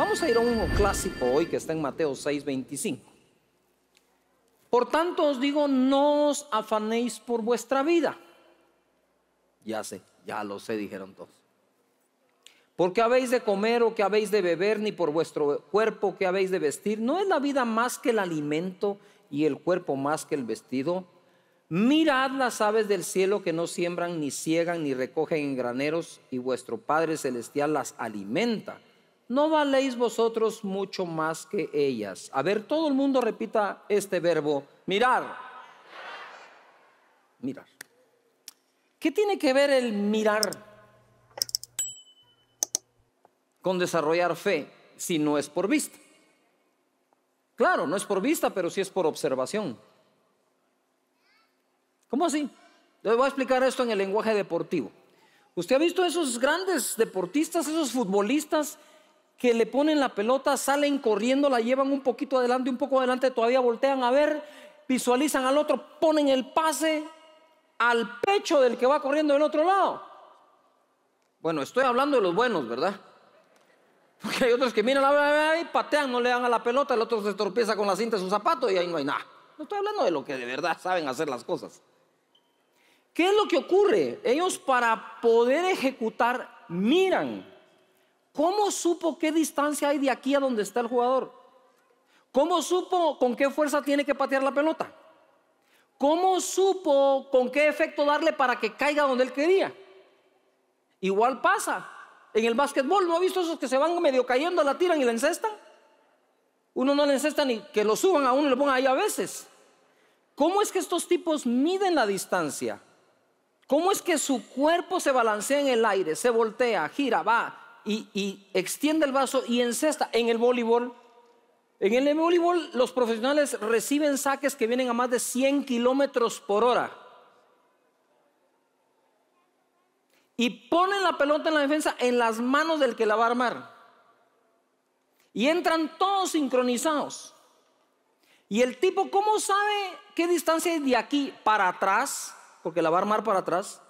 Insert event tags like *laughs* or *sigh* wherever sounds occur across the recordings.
Vamos a ir a un clásico hoy que está en Mateo 6, 25. Por tanto os digo, no os afanéis por vuestra vida. Ya sé, ya lo sé, dijeron todos. Porque habéis de comer o que habéis de beber, ni por vuestro cuerpo que habéis de vestir. ¿No es la vida más que el alimento y el cuerpo más que el vestido? Mirad las aves del cielo que no siembran, ni ciegan, ni recogen en graneros, y vuestro Padre Celestial las alimenta no valéis vosotros mucho más que ellas. A ver, todo el mundo repita este verbo, mirar. Mirar. ¿Qué tiene que ver el mirar con desarrollar fe si no es por vista? Claro, no es por vista, pero sí es por observación. ¿Cómo así? Les voy a explicar esto en el lenguaje deportivo. ¿Usted ha visto esos grandes deportistas, esos futbolistas que le ponen la pelota, salen corriendo, la llevan un poquito adelante, un poco adelante, todavía voltean a ver, visualizan al otro, ponen el pase al pecho del que va corriendo del otro lado. Bueno, estoy hablando de los buenos, ¿verdad? *laughs* Porque hay otros que miran la y patean, no le dan a la pelota, el otro se tropieza con la cinta de su zapato y ahí no hay nada. No estoy hablando de lo que de verdad saben hacer las cosas. ¿Qué es lo que ocurre? Ellos para poder ejecutar miran ¿Cómo supo qué distancia hay de aquí a donde está el jugador? ¿Cómo supo con qué fuerza tiene que patear la pelota? ¿Cómo supo con qué efecto darle para que caiga donde él quería? Igual pasa en el básquetbol. ¿No ha visto esos que se van medio cayendo, la tiran y la encestan? Uno no le encesta ni que lo suban a uno y lo pongan ahí a veces. ¿Cómo es que estos tipos miden la distancia? ¿Cómo es que su cuerpo se balancea en el aire, se voltea, gira, va? y, y extiende el vaso y encesta. En el voleibol, en el voleibol los profesionales reciben saques que vienen a más de 100 kilómetros por hora. Y ponen la pelota en la defensa en las manos del que la va a armar. Y entran todos sincronizados. Y el tipo, ¿cómo sabe qué distancia hay de aquí para atrás? Porque la va a armar para atrás.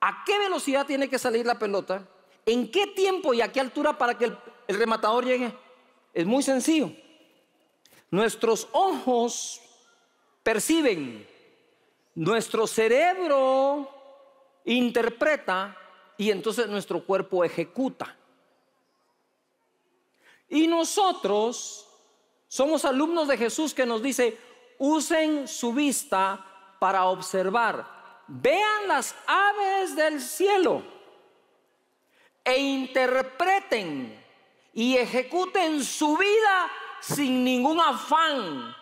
¿A qué velocidad tiene que salir la pelota? ¿En qué tiempo y a qué altura para que el, rematador llegue? Es muy sencillo. Nuestros ojos perciben, nuestro cerebro interpreta y entonces nuestro cuerpo ejecuta. Y nosotros somos alumnos de Jesús que nos dice, usen su vista para observar, vean las aves del cielo e interpreten y ejecuten su vida sin ningún afán,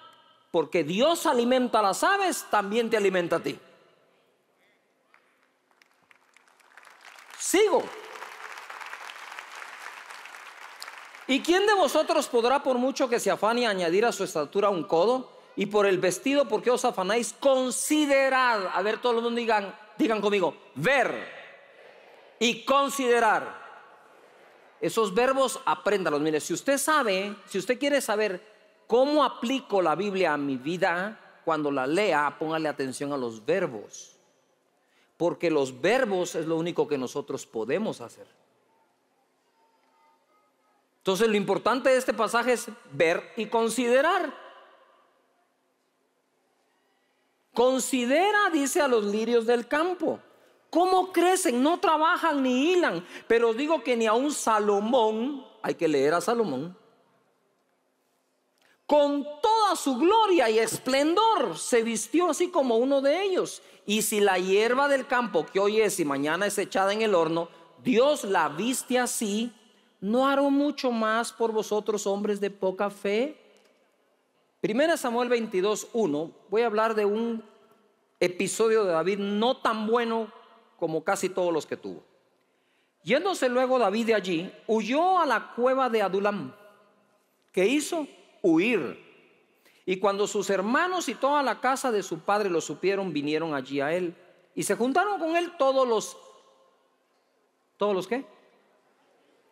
porque Dios alimenta a las aves, también te alimenta a ti. Sigo. ¿Y quién de vosotros podrá, por mucho que se afane, añadir a su estatura un codo? Y por el vestido, ¿por qué os afanáis? Considerad. A ver, todo los mundo digan, digan conmigo, ver y considerar. Esos verbos, apréndalos. Mire, si usted sabe, si usted quiere saber cómo aplico la Biblia a mi vida, cuando la lea, póngale atención a los verbos. Porque los verbos es lo único que nosotros podemos hacer. Entonces lo importante de este pasaje es ver y considerar. Considera, dice a los lirios del campo. ¿Cómo crecen? No trabajan ni hilan. Pero os digo que ni a un Salomón, hay que leer a Salomón, con toda su gloria y esplendor se vistió así como uno de ellos. Y si la hierba del campo que hoy es y mañana es echada en el horno, Dios la viste así, ¿no hará mucho más por vosotros hombres de poca fe? Primera Samuel 22, 1, voy a hablar de un episodio de David no tan bueno como casi todos los que tuvo. Yéndose luego David de allí, huyó a la cueva de Adulam. que hizo? Huir. Y cuando sus hermanos y toda la casa de su padre lo supieron, vinieron allí a él. Y se juntaron con él todos los... ¿Todos los qué?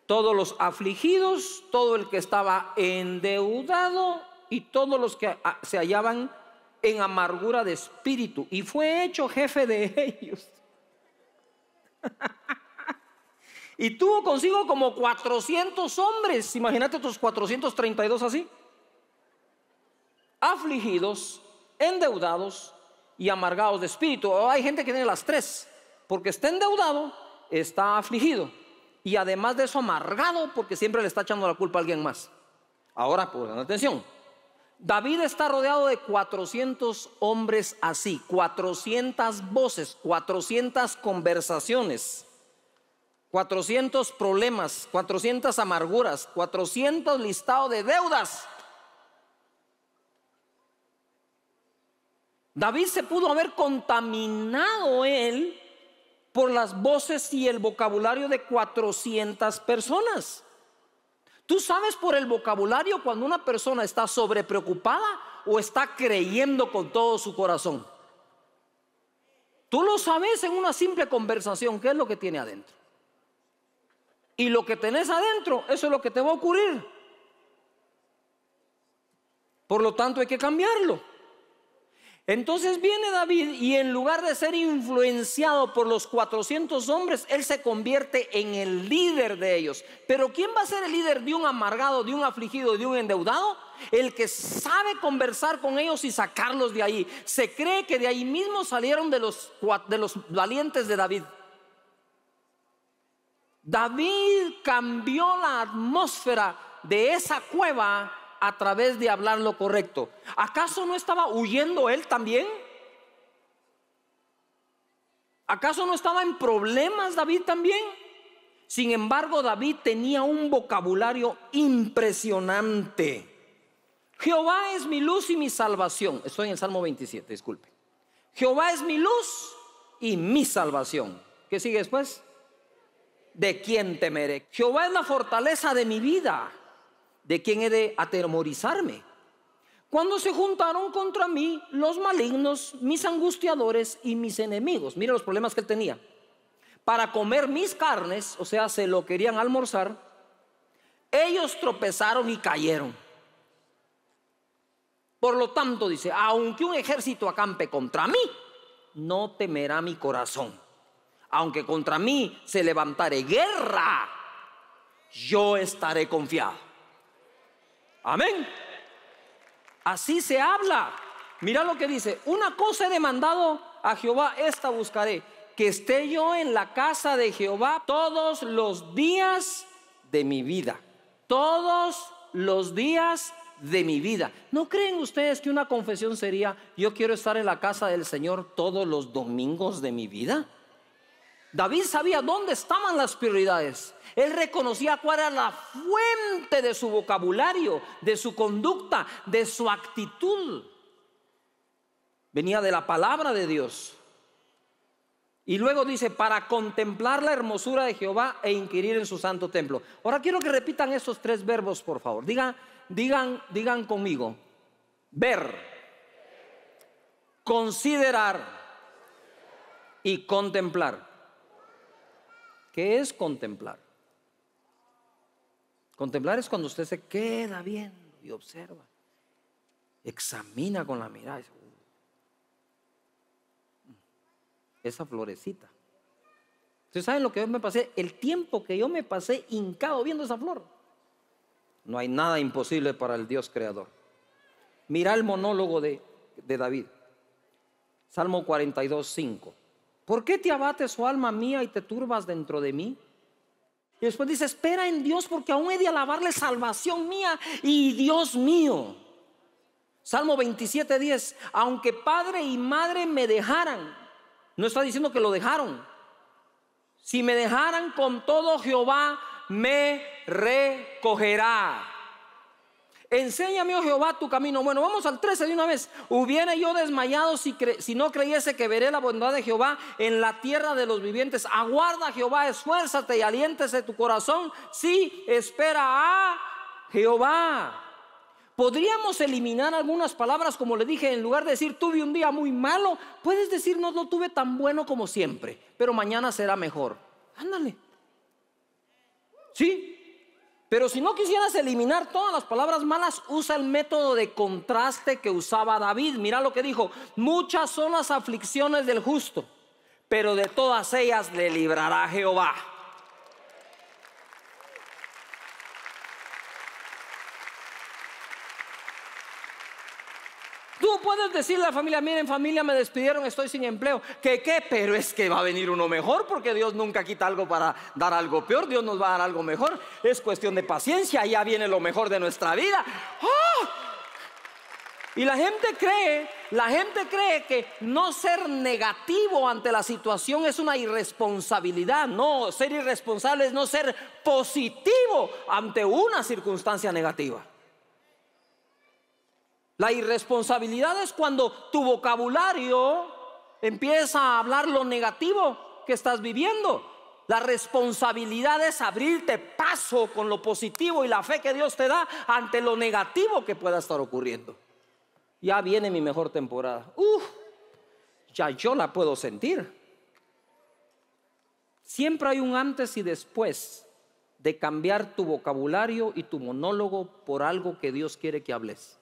Todos los afligidos, todo el que estaba endeudado y todos los que se hallaban en amargura de espíritu. Y fue hecho jefe de *laughs* ellos. *laughs* y tuvo consigo como 400 hombres. Imagínate otros 432 así. Afligidos, endeudados y amargados de espíritu. Oh, hay gente que tiene las tres. Porque está endeudado, está afligido. Y además de eso, amargado porque siempre le está echando la culpa a alguien más. Ahora, pues, atención. David está rodeado de 400 hombres así, 400 voces, 400 conversaciones, 400 problemas, 400 amarguras, 400 listados de deudas. David se pudo haber contaminado él por las voces y el vocabulario de 400 personas. Tú sabes por el vocabulario cuando una persona está sobrepreocupada o está creyendo con todo su corazón. Tú lo sabes en una simple conversación, qué es lo que tiene adentro. Y lo que tenés adentro, eso es lo que te va a ocurrir. Por lo tanto, hay que cambiarlo. Entonces viene David y en lugar de ser influenciado por los 400 hombres, él se convierte en el líder de ellos. Pero ¿quién va a ser el líder de un amargado, de un afligido, de un endeudado? El que sabe conversar con ellos y sacarlos de ahí. Se cree que de ahí mismo salieron de los, de los valientes de David. David cambió la atmósfera de esa cueva a través de hablar lo correcto. ¿Acaso no estaba huyendo él también? ¿Acaso no estaba en problemas David también? Sin embargo, David tenía un vocabulario impresionante. Jehová es mi luz y mi salvación. Estoy en el Salmo 27, disculpe. Jehová es mi luz y mi salvación. ¿Qué sigue después? ¿De quién temeré? Jehová es la fortaleza de mi vida. ¿De quién he de atemorizarme? Cuando se juntaron contra mí los malignos, mis angustiadores y mis enemigos. Mira los problemas que él tenía. Para comer mis carnes, o sea, se lo querían almorzar, ellos tropezaron y cayeron. Por lo tanto, dice, aunque un ejército acampe contra mí, no temerá mi corazón. Aunque contra mí se levantare guerra, yo estaré confiado. Amén. Así se habla. Mira lo que dice. Una cosa he demandado a Jehová, esta buscaré. Que esté yo en la casa de Jehová todos los días de mi vida. Todos los días de mi vida. ¿No creen ustedes que una confesión sería, yo quiero estar en la casa del Señor todos los domingos de mi vida? David sabía dónde estaban las prioridades. Él reconocía cuál era la fuente de su vocabulario, de su conducta, de su actitud. Venía de la palabra de Dios. Y luego dice, para contemplar la hermosura de Jehová e inquirir en su santo templo. Ahora quiero que repitan esos tres verbos, por favor. Digan, digan, digan conmigo. Ver, considerar y contemplar. ¿Qué es contemplar? Contemplar es cuando usted se queda viendo y observa, examina con la mirada. Mm, esa florecita. ¿Ustedes saben lo que yo me pasé? El tiempo que yo me pasé hincado viendo esa flor. No hay nada imposible para el Dios creador. Mira el monólogo de, de David. Salmo 42, 5. ¿Por qué te abates, su oh alma mía, y te turbas dentro de mí? Y después dice, espera en Dios porque aún he de alabarle salvación mía y Dios mío. Salmo 27, 10, aunque padre y madre me dejaran, no está diciendo que lo dejaron. Si me dejaran con todo Jehová, me recogerá. Enséñame, oh Jehová, tu camino. Bueno, vamos al 13 de una vez. Hubiera yo desmayado si, no creyese que veré la bondad de Jehová en la tierra de los vivientes. Aguarda, Jehová, esfuérzate y aliéntese tu corazón. Sí, espera a Jehová. Podríamos eliminar algunas palabras, como le dije, en lugar de decir tuve un día muy malo, puedes decir no lo tuve tan bueno como siempre, pero mañana será mejor. Ándale. ¿Sí? Pero si no quisieras eliminar todas las palabras malas, usa el método de contraste que usaba David. Mira lo que dijo, muchas son las aflicciones del justo, pero de todas ellas le librará Jehová. puedes decirle a la familia, miren familia, me despidieron, estoy sin empleo. ¿Qué qué? Pero es que va a venir uno mejor porque Dios nunca quita algo para dar algo peor, Dios nos va a dar algo mejor. Es cuestión de paciencia, ya viene lo mejor de nuestra vida. ¡Ah! Y la gente cree, la gente cree que no ser negativo ante la situación es una irresponsabilidad. No, ser irresponsable es no ser positivo ante una circunstancia negativa. La irresponsabilidad es cuando tu vocabulario empieza a hablar lo negativo que estás viviendo. La responsabilidad es abrirte paso con lo positivo y la fe que Dios te da ante lo negativo que pueda estar ocurriendo. Ya viene mi mejor temporada. Uf, ya yo la puedo sentir. Siempre hay un antes y después de cambiar tu vocabulario y tu monólogo por algo que Dios quiere que hables.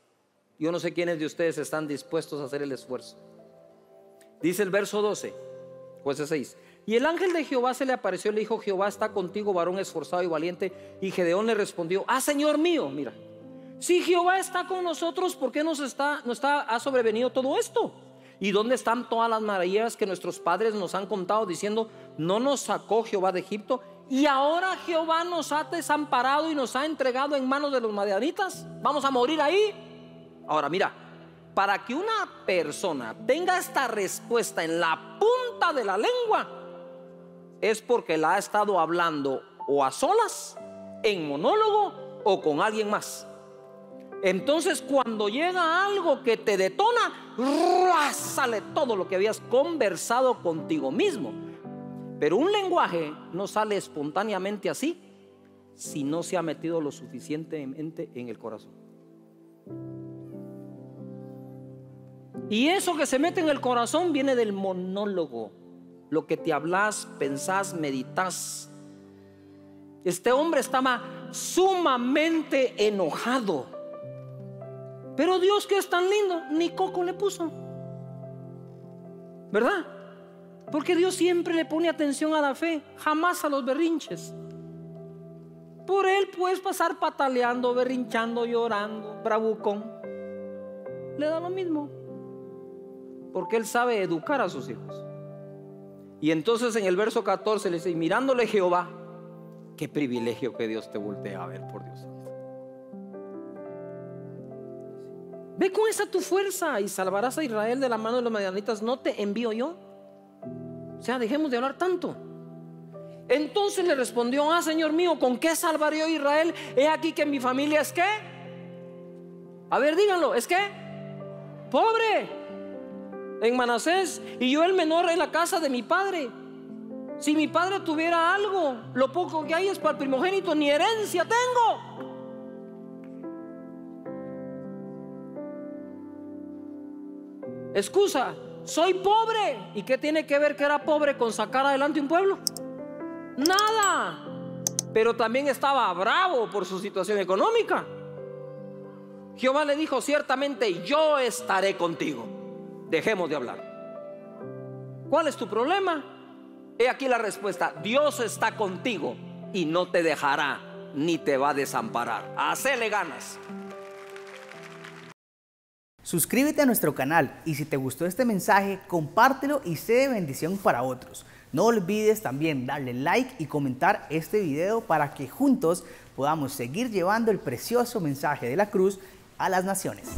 Yo no sé quiénes de ustedes están dispuestos a hacer el esfuerzo. Dice el verso 12, jueces 6. Y el ángel de Jehová se le apareció y le dijo, Jehová está contigo, varón esforzado y valiente. Y Gedeón le respondió, ah, Señor mío, mira, si Jehová está con nosotros, ¿por qué nos está, está, ha sobrevenido todo esto? ¿Y dónde están todas las maravillas que nuestros padres nos han contado diciendo, no nos sacó Jehová de Egipto? Y ahora Jehová nos ha desamparado y nos ha entregado en manos de los madianitas. Vamos a morir ahí. Ahora mira, para que una persona tenga esta respuesta en la punta de la lengua, es porque la ha estado hablando o a solas, en monólogo o con alguien más. Entonces cuando llega algo que te detona, sale todo lo que habías conversado contigo mismo. Pero un lenguaje no sale espontáneamente así si no se ha metido lo suficientemente en el corazón. Y eso que se mete en el corazón viene del monólogo, lo que te hablas, pensás, meditas. Este hombre estaba sumamente enojado. Pero Dios que es tan lindo, ni coco le puso. ¿Verdad? Porque Dios siempre le pone atención a la fe, jamás a los berrinches. Por él puedes pasar pataleando, berrinchando, llorando, bravucón. Le da lo mismo porque él sabe educar a sus hijos. Y entonces en el verso 14 le dice, mirándole Jehová, qué privilegio que Dios te voltea a ver, por Dios Ve con esa tu fuerza y salvarás a Israel de la mano de los medianitas, no te envío yo. O sea, dejemos de hablar tanto. Entonces le respondió, ah, Señor mío, ¿con qué salvaré yo a Israel? He aquí que mi familia es que, a ver, díganlo, es que, pobre en Manasés y yo el menor en la casa de mi padre. Si mi padre tuviera algo, lo poco que hay es para el primogénito, ni herencia tengo. Excusa, soy pobre. ¿Y qué tiene que ver que era pobre con sacar adelante un pueblo? Nada. Pero también estaba bravo por su situación económica. Jehová le dijo, ciertamente yo estaré contigo dejemos de hablar. ¿Cuál es tu problema? He aquí la respuesta, Dios está contigo y no te dejará ni te va a desamparar. Hacele ganas. Suscríbete a nuestro canal y si te gustó este mensaje, compártelo y sé de bendición para otros. No olvides también darle like y comentar este video para que juntos podamos seguir llevando el precioso mensaje de la cruz a las naciones.